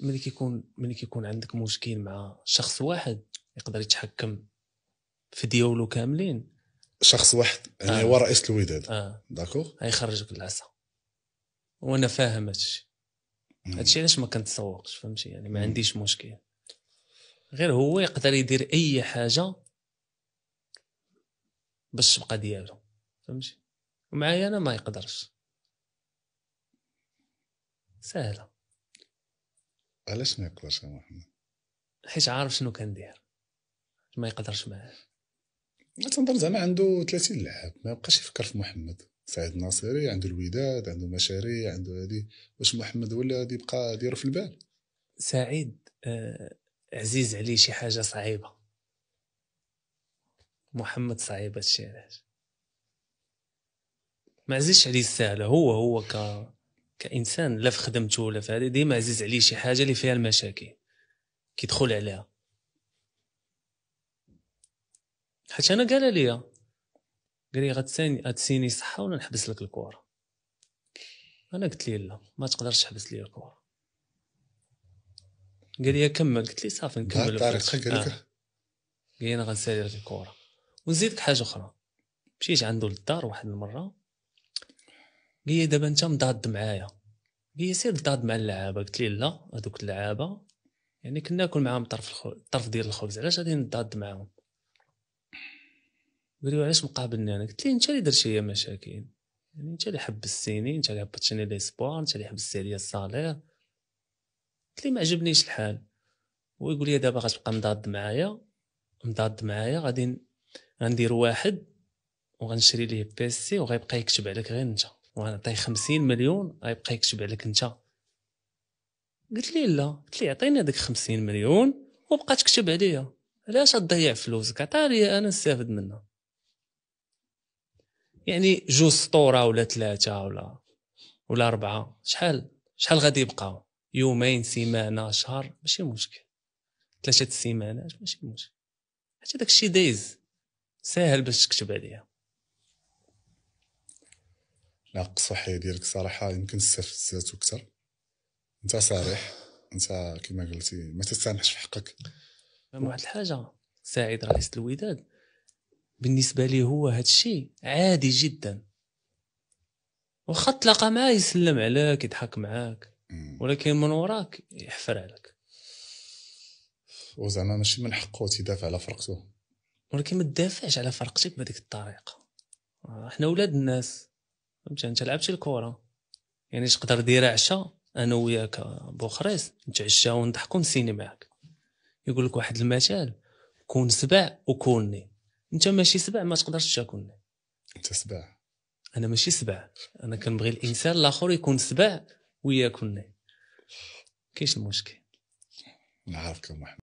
ملي كيكون ملي كيكون عندك مشكل مع شخص واحد يقدر يتحكم في ديولو كاملين شخص واحد يعني آه. هو رئيس الوداد آه. داكور غيخرجك العصا وانا فاهم هادشي هادشي علاش ما كنتسوقش فهمتي يعني ما عنديش مشكل غير هو يقدر يدير اي حاجه باش تبقى ديالو فهمتي ومعايا انا ما يقدرش سهله علاش ما ياكلش محمد حيت عارف شنو كندير ما يقدرش معاه ما تنظر زعما عنده 30 لعاب ما بقاش يفكر في محمد سعيد الناصري عنده الوداد عنده مشاريع عنده هذه واش محمد ولا غادي يبقى ديرو في البال سعيد آه عزيز عليه شي حاجه صعيبه محمد صعيب هادشي علاش ما عزيزش عليه السهله هو هو ك كانسان لا في خدمته ولا في هذه ديما عزيز عليه شي حاجه اللي فيها المشاكل كيدخل عليها حيت انا قال لي قال لي غتسيني غتسيني صحه ولا نحبس لك الكره انا قلت ليه لا ما تقدرش تحبس لي الكره قال لي كمل قلت ليه صافي نكمل الطريقه قال لك آه. قال لي انا غنسالي لك الكره ونزيدك حاجه اخرى مشيت عنده للدار واحد المره قال لي دابا انت مضاد معايا قال لي سير ضاد مع اللعابه قلت ليه لا هذوك اللعابه يعني كنا ناكل معاهم طرف الخو... طرف ديال الخبز علاش غادي نضاد معاهم قال لي علاش مقابلني انا قلت ليه انت اللي درتي ليا مشاكل يعني انت اللي حبستيني انت اللي هبطتيني ليسبوار انت اللي حبستي عليا الصالير قلت ليه ما عجبنيش الحال هو يقول لي دابا غتبقى مضاد معايا مضاد معايا غادي غندير واحد وغنشري ليه بيسي وغيبقى يكتب عليك غير انت وغنعطيه 50 مليون غيبقى يكتب عليك انت قلت لي لا قلت لي عطيني هذيك 50 مليون وبقى تكتب عليا علاش تضيع فلوسك عطاها لي انا نستافد منها يعني جوج سطوره ولا ثلاثه ولا ولا اربعه شحال شحال غادي يبقاو يومين سيمانه شهر ماشي مشكل ثلاثه السيمانات ماشي مشكل حتى داك الشيء دايز ساهل باش تكتب عليها العق الصحي ديالك صراحه يمكن السيف بزاف اكثر انت صريح انت كما قلتي ما تسامحش في حقك واحد الحاجه سعيد رئيس الوداد بالنسبه ليه هو هذا الشيء عادي جدا واخا تلاقى معاه يسلم عليك يضحك معاك ولكن من وراك يحفر عليك وزعما ماشي من حقه تيدافع على فرقته ولكن ما تدافعش على فرقتك بهذيك الطريقه آه، احنا ولاد الناس فهمتي انت لعبتي الكره يعني تقدر دير عشاء انا وياك بوخريس نتعشاو ونضحكو نسيني معاك يقول لك واحد المثال كون سبع وكوني انت ماشي سبع ما تقدرش تاكلني انت سبع انا ماشي سبع انا كنبغي الانسان الاخر يكون سبع وياكلني كاينش المشكل نعرفك محمد